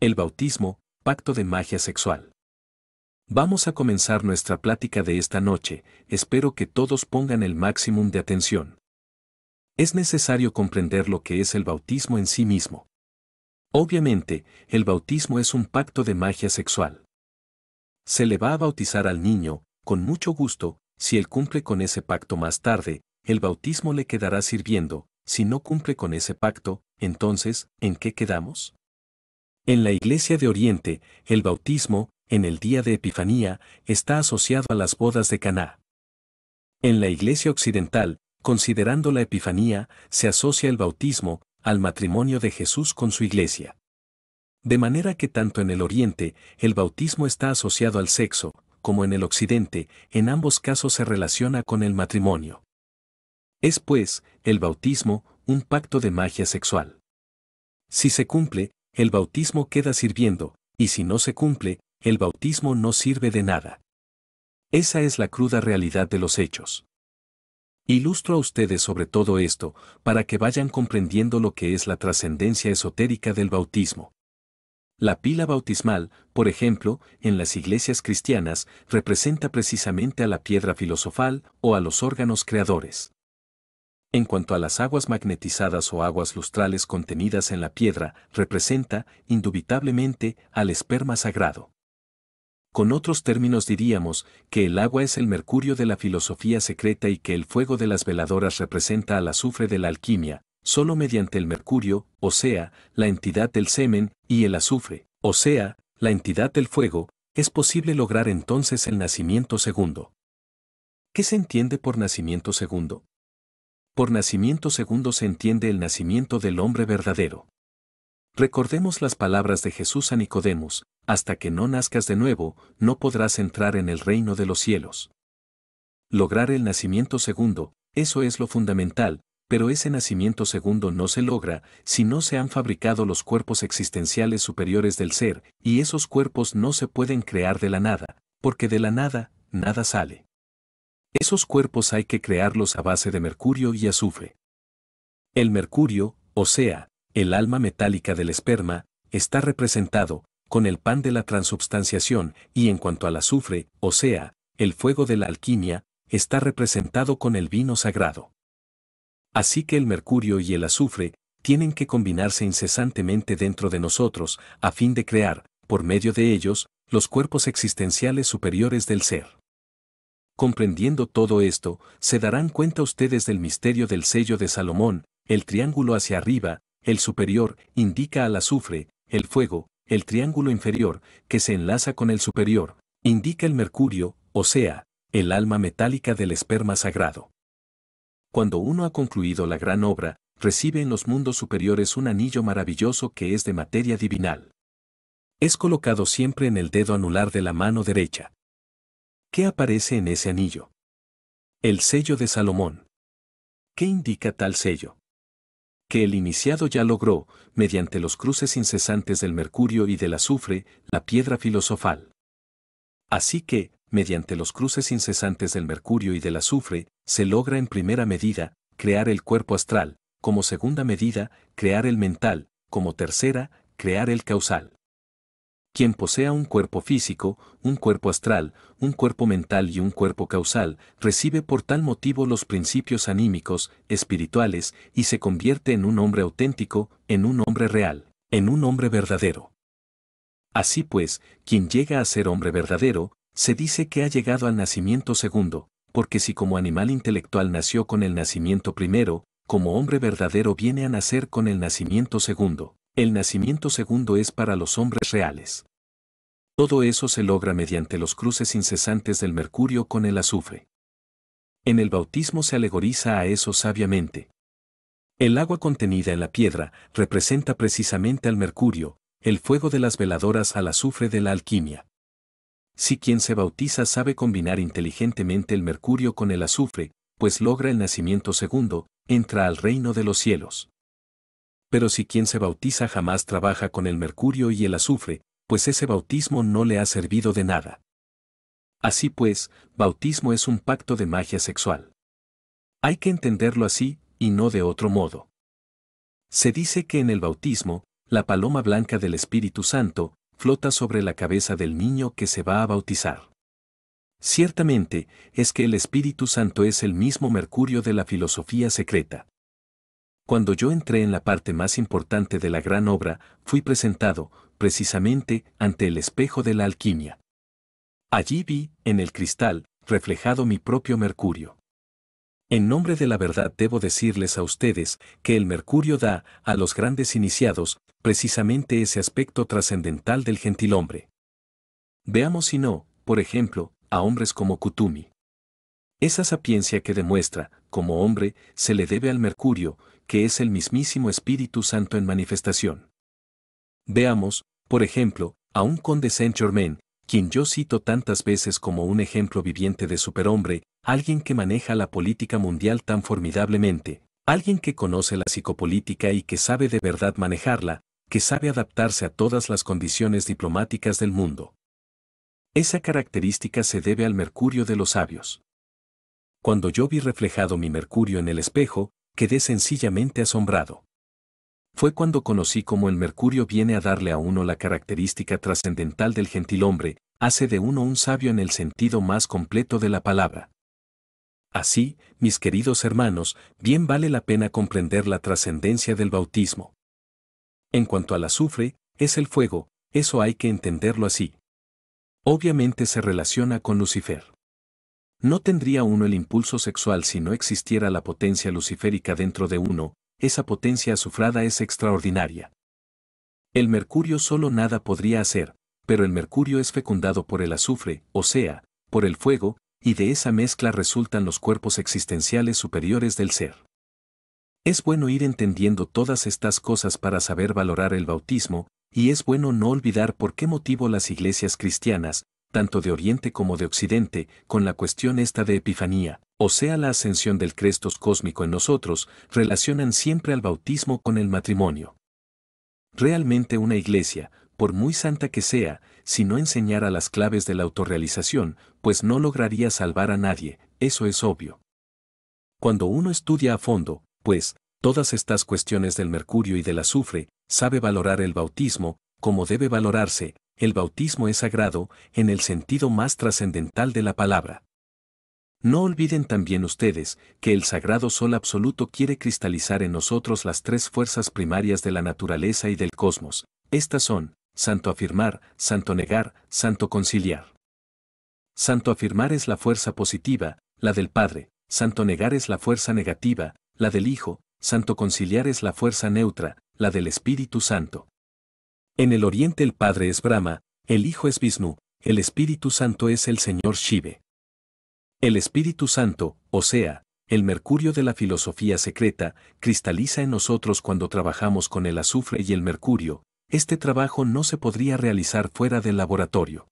El bautismo, pacto de magia sexual. Vamos a comenzar nuestra plática de esta noche, espero que todos pongan el máximo de atención. Es necesario comprender lo que es el bautismo en sí mismo. Obviamente, el bautismo es un pacto de magia sexual. Se le va a bautizar al niño, con mucho gusto, si él cumple con ese pacto más tarde, el bautismo le quedará sirviendo, si no cumple con ese pacto, entonces, ¿en qué quedamos? En la Iglesia de Oriente, el bautismo, en el día de Epifanía, está asociado a las bodas de Caná. En la Iglesia Occidental, considerando la Epifanía, se asocia el bautismo al matrimonio de Jesús con su Iglesia. De manera que tanto en el Oriente, el bautismo está asociado al sexo, como en el Occidente, en ambos casos se relaciona con el matrimonio. Es pues, el bautismo, un pacto de magia sexual. Si se cumple, el bautismo queda sirviendo, y si no se cumple, el bautismo no sirve de nada. Esa es la cruda realidad de los hechos. Ilustro a ustedes sobre todo esto para que vayan comprendiendo lo que es la trascendencia esotérica del bautismo. La pila bautismal, por ejemplo, en las iglesias cristianas, representa precisamente a la piedra filosofal o a los órganos creadores. En cuanto a las aguas magnetizadas o aguas lustrales contenidas en la piedra, representa, indubitablemente, al esperma sagrado. Con otros términos diríamos que el agua es el mercurio de la filosofía secreta y que el fuego de las veladoras representa al azufre de la alquimia, solo mediante el mercurio, o sea, la entidad del semen, y el azufre, o sea, la entidad del fuego, es posible lograr entonces el nacimiento segundo. ¿Qué se entiende por nacimiento segundo? Por nacimiento segundo se entiende el nacimiento del hombre verdadero. Recordemos las palabras de Jesús a Nicodemus, hasta que no nazcas de nuevo, no podrás entrar en el reino de los cielos. Lograr el nacimiento segundo, eso es lo fundamental, pero ese nacimiento segundo no se logra si no se han fabricado los cuerpos existenciales superiores del ser, y esos cuerpos no se pueden crear de la nada, porque de la nada, nada sale. Esos cuerpos hay que crearlos a base de mercurio y azufre. El mercurio, o sea, el alma metálica del esperma, está representado, con el pan de la transubstanciación, y en cuanto al azufre, o sea, el fuego de la alquimia, está representado con el vino sagrado. Así que el mercurio y el azufre tienen que combinarse incesantemente dentro de nosotros, a fin de crear, por medio de ellos, los cuerpos existenciales superiores del ser. Comprendiendo todo esto, se darán cuenta ustedes del misterio del sello de Salomón, el triángulo hacia arriba, el superior, indica al azufre, el fuego, el triángulo inferior, que se enlaza con el superior, indica el mercurio, o sea, el alma metálica del esperma sagrado. Cuando uno ha concluido la gran obra, recibe en los mundos superiores un anillo maravilloso que es de materia divinal. Es colocado siempre en el dedo anular de la mano derecha. ¿Qué aparece en ese anillo? El sello de Salomón. ¿Qué indica tal sello? Que el iniciado ya logró, mediante los cruces incesantes del mercurio y del azufre, la piedra filosofal. Así que, mediante los cruces incesantes del mercurio y del azufre, se logra en primera medida, crear el cuerpo astral, como segunda medida, crear el mental, como tercera, crear el causal. Quien posea un cuerpo físico, un cuerpo astral, un cuerpo mental y un cuerpo causal, recibe por tal motivo los principios anímicos, espirituales, y se convierte en un hombre auténtico, en un hombre real, en un hombre verdadero. Así pues, quien llega a ser hombre verdadero, se dice que ha llegado al nacimiento segundo, porque si como animal intelectual nació con el nacimiento primero, como hombre verdadero viene a nacer con el nacimiento segundo. El nacimiento segundo es para los hombres reales. Todo eso se logra mediante los cruces incesantes del mercurio con el azufre. En el bautismo se alegoriza a eso sabiamente. El agua contenida en la piedra representa precisamente al mercurio, el fuego de las veladoras al azufre de la alquimia. Si quien se bautiza sabe combinar inteligentemente el mercurio con el azufre, pues logra el nacimiento segundo, entra al reino de los cielos pero si quien se bautiza jamás trabaja con el mercurio y el azufre, pues ese bautismo no le ha servido de nada. Así pues, bautismo es un pacto de magia sexual. Hay que entenderlo así, y no de otro modo. Se dice que en el bautismo, la paloma blanca del Espíritu Santo flota sobre la cabeza del niño que se va a bautizar. Ciertamente, es que el Espíritu Santo es el mismo mercurio de la filosofía secreta. Cuando yo entré en la parte más importante de la gran obra, fui presentado, precisamente, ante el espejo de la alquimia. Allí vi, en el cristal, reflejado mi propio mercurio. En nombre de la verdad debo decirles a ustedes que el mercurio da, a los grandes iniciados, precisamente ese aspecto trascendental del gentilhombre. Veamos si no, por ejemplo, a hombres como Kutumi. Esa sapiencia que demuestra, como hombre, se le debe al mercurio, que es el mismísimo Espíritu Santo en manifestación. Veamos, por ejemplo, a un conde Saint-Germain, quien yo cito tantas veces como un ejemplo viviente de superhombre, alguien que maneja la política mundial tan formidablemente, alguien que conoce la psicopolítica y que sabe de verdad manejarla, que sabe adaptarse a todas las condiciones diplomáticas del mundo. Esa característica se debe al mercurio de los sabios. Cuando yo vi reflejado mi mercurio en el espejo, quedé sencillamente asombrado. Fue cuando conocí cómo el Mercurio viene a darle a uno la característica trascendental del gentilhombre, hace de uno un sabio en el sentido más completo de la palabra. Así, mis queridos hermanos, bien vale la pena comprender la trascendencia del bautismo. En cuanto al azufre, es el fuego, eso hay que entenderlo así. Obviamente se relaciona con Lucifer. No tendría uno el impulso sexual si no existiera la potencia luciférica dentro de uno, esa potencia azufrada es extraordinaria. El mercurio solo nada podría hacer, pero el mercurio es fecundado por el azufre, o sea, por el fuego, y de esa mezcla resultan los cuerpos existenciales superiores del ser. Es bueno ir entendiendo todas estas cosas para saber valorar el bautismo, y es bueno no olvidar por qué motivo las iglesias cristianas, tanto de Oriente como de Occidente, con la cuestión esta de Epifanía, o sea la ascensión del Crestos cósmico en nosotros, relacionan siempre al bautismo con el matrimonio. Realmente una iglesia, por muy santa que sea, si no enseñara las claves de la autorrealización, pues no lograría salvar a nadie, eso es obvio. Cuando uno estudia a fondo, pues, todas estas cuestiones del mercurio y del azufre, sabe valorar el bautismo, como debe valorarse, el bautismo es sagrado en el sentido más trascendental de la palabra. No olviden también ustedes que el sagrado sol absoluto quiere cristalizar en nosotros las tres fuerzas primarias de la naturaleza y del cosmos. Estas son, santo afirmar, santo negar, santo conciliar. Santo afirmar es la fuerza positiva, la del Padre, santo negar es la fuerza negativa, la del Hijo, santo conciliar es la fuerza neutra, la del Espíritu Santo. En el oriente el Padre es Brahma, el Hijo es Vishnu, el Espíritu Santo es el Señor Shive. El Espíritu Santo, o sea, el mercurio de la filosofía secreta, cristaliza en nosotros cuando trabajamos con el azufre y el mercurio, este trabajo no se podría realizar fuera del laboratorio.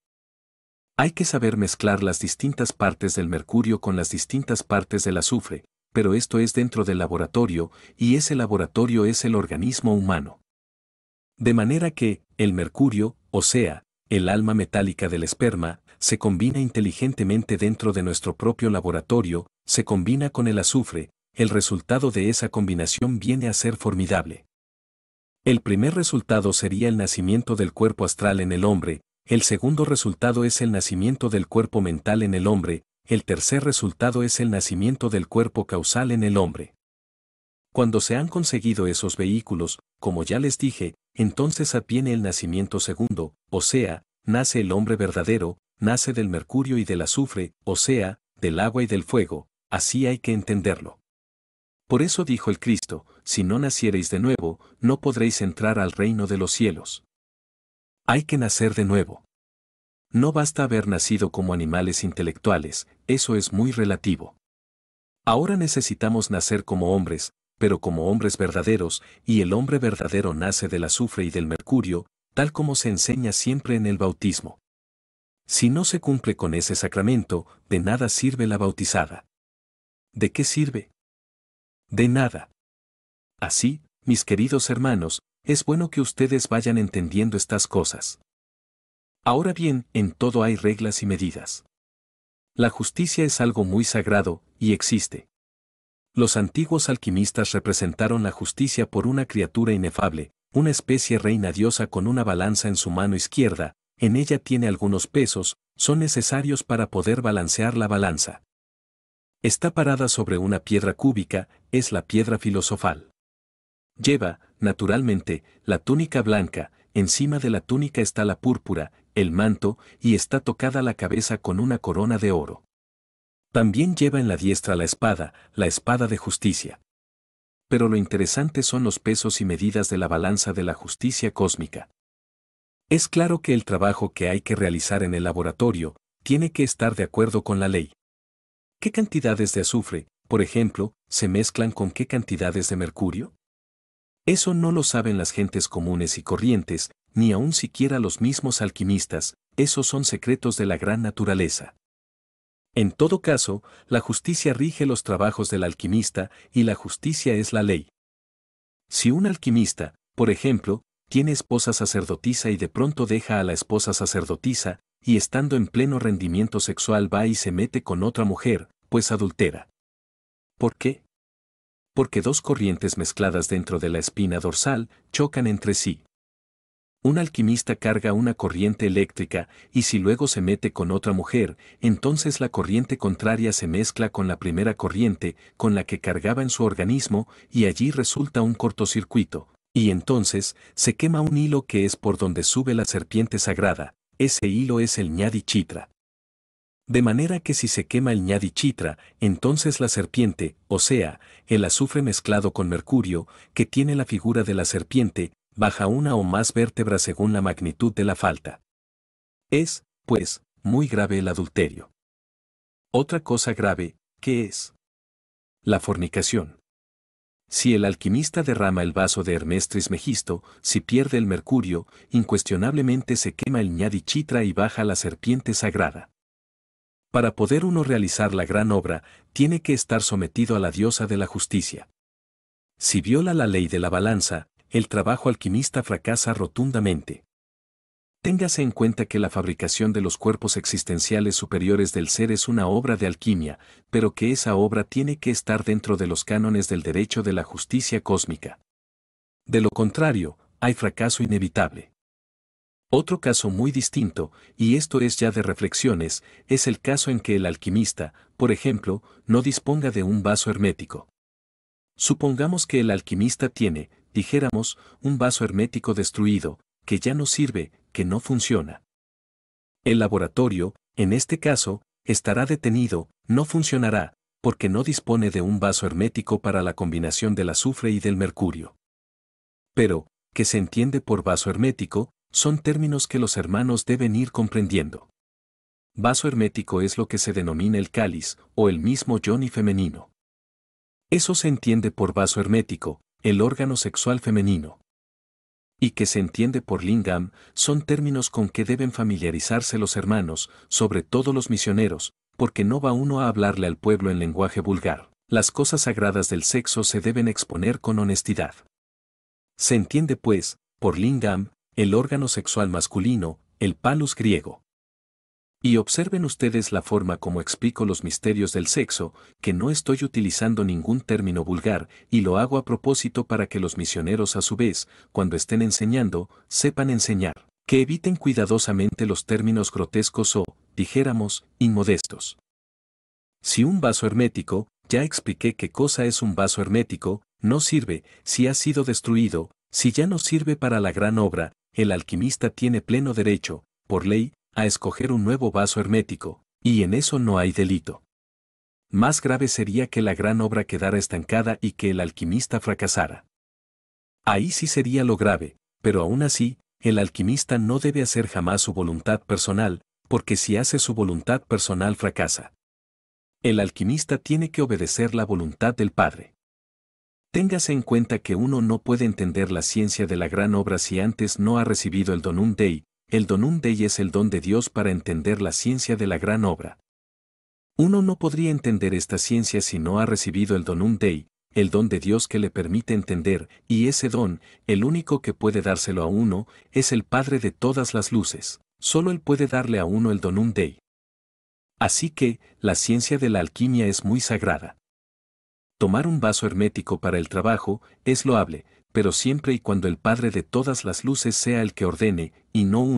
Hay que saber mezclar las distintas partes del mercurio con las distintas partes del azufre, pero esto es dentro del laboratorio, y ese laboratorio es el organismo humano. De manera que, el mercurio, o sea, el alma metálica del esperma, se combina inteligentemente dentro de nuestro propio laboratorio, se combina con el azufre, el resultado de esa combinación viene a ser formidable. El primer resultado sería el nacimiento del cuerpo astral en el hombre, el segundo resultado es el nacimiento del cuerpo mental en el hombre, el tercer resultado es el nacimiento del cuerpo causal en el hombre. Cuando se han conseguido esos vehículos, como ya les dije, entonces adviene el nacimiento segundo, o sea, nace el hombre verdadero, nace del mercurio y del azufre, o sea, del agua y del fuego, así hay que entenderlo. Por eso dijo el Cristo, si no naciereis de nuevo, no podréis entrar al reino de los cielos. Hay que nacer de nuevo. No basta haber nacido como animales intelectuales, eso es muy relativo. Ahora necesitamos nacer como hombres, pero como hombres verdaderos, y el hombre verdadero nace del azufre y del mercurio, tal como se enseña siempre en el bautismo. Si no se cumple con ese sacramento, de nada sirve la bautizada. ¿De qué sirve? De nada. Así, mis queridos hermanos, es bueno que ustedes vayan entendiendo estas cosas. Ahora bien, en todo hay reglas y medidas. La justicia es algo muy sagrado, y existe. Los antiguos alquimistas representaron la justicia por una criatura inefable, una especie reina diosa con una balanza en su mano izquierda, en ella tiene algunos pesos, son necesarios para poder balancear la balanza. Está parada sobre una piedra cúbica, es la piedra filosofal. Lleva, naturalmente, la túnica blanca, encima de la túnica está la púrpura, el manto, y está tocada la cabeza con una corona de oro. También lleva en la diestra la espada, la espada de justicia. Pero lo interesante son los pesos y medidas de la balanza de la justicia cósmica. Es claro que el trabajo que hay que realizar en el laboratorio tiene que estar de acuerdo con la ley. ¿Qué cantidades de azufre, por ejemplo, se mezclan con qué cantidades de mercurio? Eso no lo saben las gentes comunes y corrientes, ni aun siquiera los mismos alquimistas, esos son secretos de la gran naturaleza. En todo caso, la justicia rige los trabajos del alquimista y la justicia es la ley. Si un alquimista, por ejemplo, tiene esposa sacerdotisa y de pronto deja a la esposa sacerdotisa, y estando en pleno rendimiento sexual va y se mete con otra mujer, pues adultera. ¿Por qué? Porque dos corrientes mezcladas dentro de la espina dorsal chocan entre sí. Un alquimista carga una corriente eléctrica y si luego se mete con otra mujer, entonces la corriente contraria se mezcla con la primera corriente con la que cargaba en su organismo y allí resulta un cortocircuito, y entonces se quema un hilo que es por donde sube la serpiente sagrada, ese hilo es el ñadi chitra. De manera que si se quema el ñadi chitra, entonces la serpiente, o sea, el azufre mezclado con mercurio, que tiene la figura de la serpiente, baja una o más vértebras según la magnitud de la falta. Es, pues, muy grave el adulterio. Otra cosa grave, ¿qué es? La fornicación. Si el alquimista derrama el vaso de Hermestris Megisto, si pierde el mercurio, incuestionablemente se quema el ñadi chitra y baja la serpiente sagrada. Para poder uno realizar la gran obra, tiene que estar sometido a la diosa de la justicia. Si viola la ley de la balanza, el trabajo alquimista fracasa rotundamente. Téngase en cuenta que la fabricación de los cuerpos existenciales superiores del ser es una obra de alquimia, pero que esa obra tiene que estar dentro de los cánones del derecho de la justicia cósmica. De lo contrario, hay fracaso inevitable. Otro caso muy distinto, y esto es ya de reflexiones, es el caso en que el alquimista, por ejemplo, no disponga de un vaso hermético. Supongamos que el alquimista tiene, dijéramos, un vaso hermético destruido, que ya no sirve, que no funciona. El laboratorio, en este caso, estará detenido, no funcionará, porque no dispone de un vaso hermético para la combinación del azufre y del mercurio. Pero, que se entiende por vaso hermético, son términos que los hermanos deben ir comprendiendo. Vaso hermético es lo que se denomina el cáliz, o el mismo Johnny femenino. Eso se entiende por vaso hermético, el órgano sexual femenino. Y que se entiende por lingam, son términos con que deben familiarizarse los hermanos, sobre todo los misioneros, porque no va uno a hablarle al pueblo en lenguaje vulgar. Las cosas sagradas del sexo se deben exponer con honestidad. Se entiende, pues, por lingam, el órgano sexual masculino, el palus griego. Y observen ustedes la forma como explico los misterios del sexo, que no estoy utilizando ningún término vulgar, y lo hago a propósito para que los misioneros a su vez, cuando estén enseñando, sepan enseñar, que eviten cuidadosamente los términos grotescos o, dijéramos, inmodestos. Si un vaso hermético, ya expliqué qué cosa es un vaso hermético, no sirve, si ha sido destruido, si ya no sirve para la gran obra, el alquimista tiene pleno derecho, por ley, a escoger un nuevo vaso hermético, y en eso no hay delito. Más grave sería que la gran obra quedara estancada y que el alquimista fracasara. Ahí sí sería lo grave, pero aún así, el alquimista no debe hacer jamás su voluntad personal, porque si hace su voluntad personal fracasa. El alquimista tiene que obedecer la voluntad del Padre. Téngase en cuenta que uno no puede entender la ciencia de la gran obra si antes no ha recibido el donum dei, el donum dei es el don de Dios para entender la ciencia de la gran obra. Uno no podría entender esta ciencia si no ha recibido el donum dei, el don de Dios que le permite entender, y ese don, el único que puede dárselo a uno, es el Padre de todas las luces. Solo él puede darle a uno el donum dei. Así que, la ciencia de la alquimia es muy sagrada. Tomar un vaso hermético para el trabajo es loable, pero siempre y cuando el Padre de todas las luces sea el que ordene, y no un